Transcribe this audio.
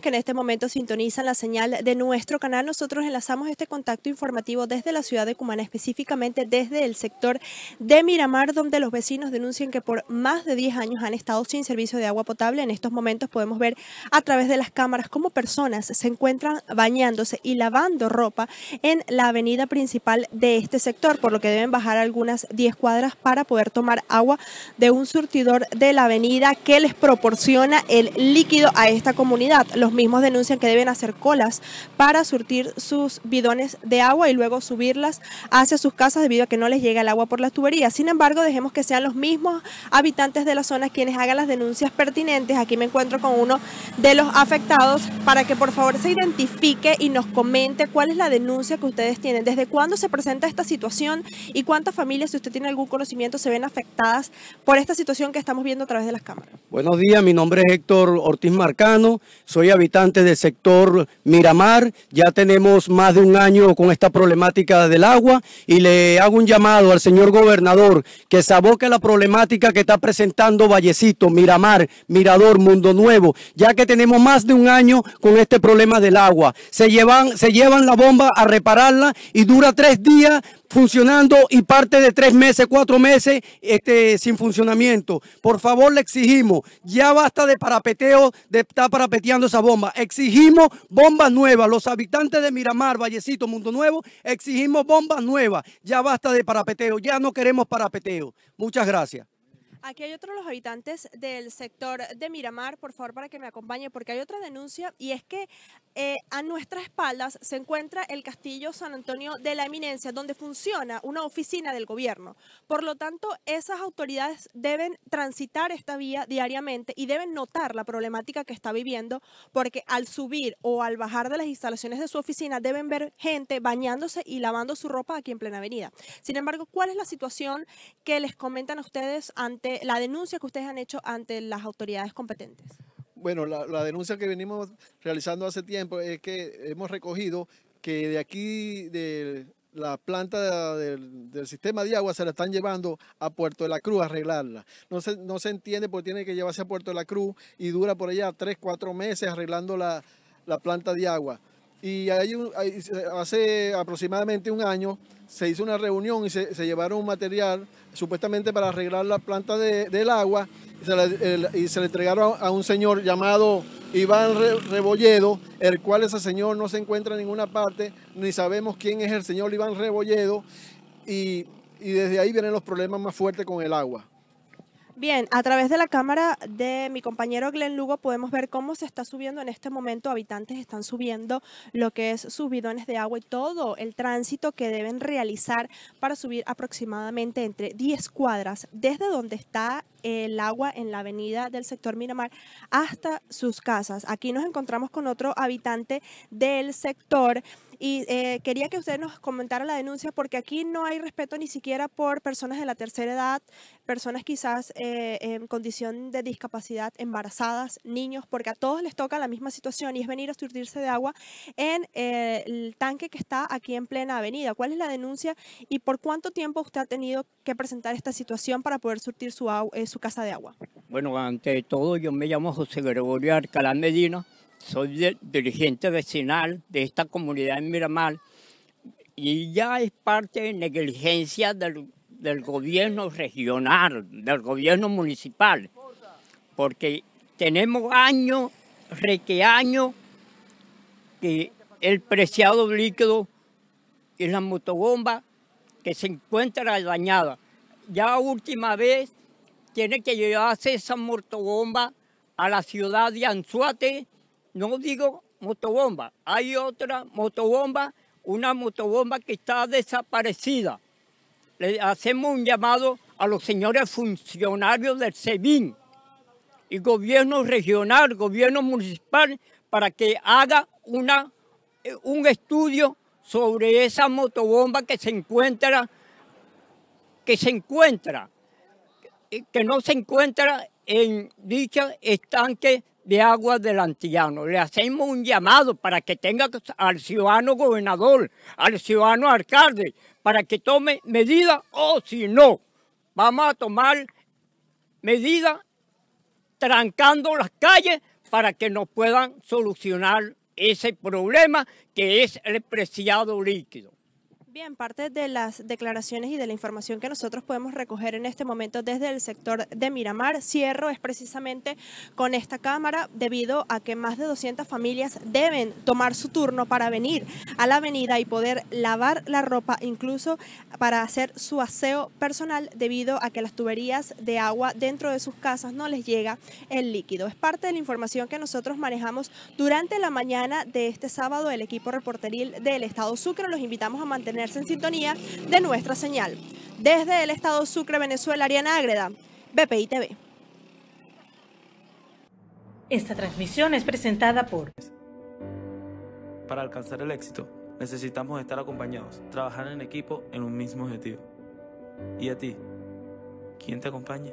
que en este momento sintonizan la señal de nuestro canal, nosotros enlazamos este contacto informativo desde la ciudad de Cumana, específicamente desde el sector de Miramar, donde los vecinos denuncian que por más de 10 años han estado sin servicio de agua potable. En estos momentos podemos ver a través de las cámaras cómo personas se encuentran bañándose y lavando ropa en la avenida principal de este sector, por lo que deben bajar algunas 10 cuadras para poder tomar agua de un surtidor de la avenida que les proporciona el líquido a esta comunidad. Los mismos denuncian que deben hacer colas para surtir sus bidones de agua y luego subirlas hacia sus casas debido a que no les llega el agua por las tuberías. Sin embargo, dejemos que sean los mismos habitantes de la zona quienes hagan las denuncias pertinentes. Aquí me encuentro con uno de los afectados para que por favor se identifique y nos comente cuál es la denuncia que ustedes tienen, desde cuándo se presenta esta situación y cuántas familias, si usted tiene algún conocimiento, se ven afectadas por esta situación que estamos viendo a través de las cámaras. Buenos días, mi nombre es Héctor Ortiz Marcano, soy habitantes del sector Miramar. Ya tenemos más de un año con esta problemática del agua y le hago un llamado al señor gobernador que se aboque la problemática que está presentando Vallecito, Miramar, Mirador, Mundo Nuevo, ya que tenemos más de un año con este problema del agua. Se llevan, se llevan la bomba a repararla y dura tres días funcionando y parte de tres meses, cuatro meses este, sin funcionamiento. Por favor, le exigimos, ya basta de parapeteo, de estar parapeteando esa bomba. Exigimos bombas nuevas. Los habitantes de Miramar, Vallecito, Mundo Nuevo, exigimos bombas nuevas. Ya basta de parapeteo, ya no queremos parapeteo. Muchas gracias. Aquí hay otro de los habitantes del sector de Miramar, por favor, para que me acompañe, porque hay otra denuncia y es que eh, a nuestras espaldas se encuentra el castillo San Antonio de la Eminencia, donde funciona una oficina del gobierno. Por lo tanto, esas autoridades deben transitar esta vía diariamente y deben notar la problemática que está viviendo, porque al subir o al bajar de las instalaciones de su oficina deben ver gente bañándose y lavando su ropa aquí en plena avenida. Sin embargo, ¿cuál es la situación que les comentan a ustedes ante la denuncia que ustedes han hecho ante las autoridades competentes? Bueno, la, denuncia que venimos realizando hace tiempo es que hemos recogido que de aquí, de, la planta del, sistema de agua se la están llevando a Puerto de la Cruz a arreglarla. No se, no se entiende porque tiene que llevarse a Puerto de la Cruz y dura por allá tres, cuatro meses arreglando la planta de agua. Y hace aproximadamente un año se hizo una reunión y se, llevaron un material supuestamente para arreglar la planta de, del agua y se, le entregaron a un señor llamado Iván Rebolledo, el cual ese señor no se encuentra en ninguna parte, ni sabemos quién es el señor Iván Rebolledo y desde ahí vienen los problemas más fuertes con el agua. Bien, a través de la cámara de mi compañero Glenn Lugo podemos ver cómo se está subiendo en este momento, habitantes están subiendo lo que es sus bidones de agua y todo el tránsito que deben realizar para subir aproximadamente entre 10 cuadras desde donde está el agua en la avenida del sector Miramar hasta sus casas. Aquí nos encontramos con otro habitante del sector y eh, quería que usted nos comentara la denuncia porque aquí no hay respeto ni siquiera por personas de la tercera edad, personas quizás eh, en condición de discapacidad, embarazadas, niños, porque a todos les toca la misma situación y es venir a surtirse de agua en eh, el tanque que está aquí en plena avenida. ¿Cuál es la denuncia y por cuánto tiempo usted ha tenido que presentar esta situación para poder surtir su, su casa de agua? Bueno, ante todo yo me llamo José Gregorio Arcalán Medina soy dirigente vecinal de esta comunidad en Miramar y ya es parte de negligencia del, gobierno regional, del gobierno municipal, porque tenemos años, años, que el preciado líquido y la motobomba que se encuentra dañada. Ya última vez tiene que llevarse esa motobomba a la ciudad de Anzuate no digo motobomba, hay otra motobomba, una motobomba que está desaparecida. Le hacemos un llamado a los señores funcionarios del SEBIN y gobierno regional, gobierno municipal, para que haga una, eh, un estudio sobre esa motobomba que se encuentra, que se encuentra, que no se encuentra en dicha estanque de Aguas del Antillano. Le hacemos un llamado para que tenga al ciudadano gobernador, al ciudadano alcalde, para que tome medidas o si no, vamos a tomar medidas trancando las calles para que nos puedan solucionar ese problema que es el preciado líquido. Bien, parte de las declaraciones y de la información que nosotros podemos recoger en este momento desde el sector de Miramar, cierro es precisamente con esta cámara debido a que más de 200 familias deben tomar su turno para venir a la avenida y poder lavar la ropa, incluso para hacer su aseo personal debido a que las tuberías de agua dentro de sus casas no les llega el líquido. Es parte de la información que nosotros manejamos durante la mañana de este sábado el equipo reporteril del Estado Sucre. Los invitamos a mantener en sintonía de nuestra señal. Desde el Estado Sucre, Venezuela, Ariana Ágreda, BPI TV. Esta transmisión es presentada por... Para alcanzar el éxito, necesitamos estar acompañados, trabajar en equipo en un mismo objetivo. ¿Y a ti? ¿Quién te acompaña?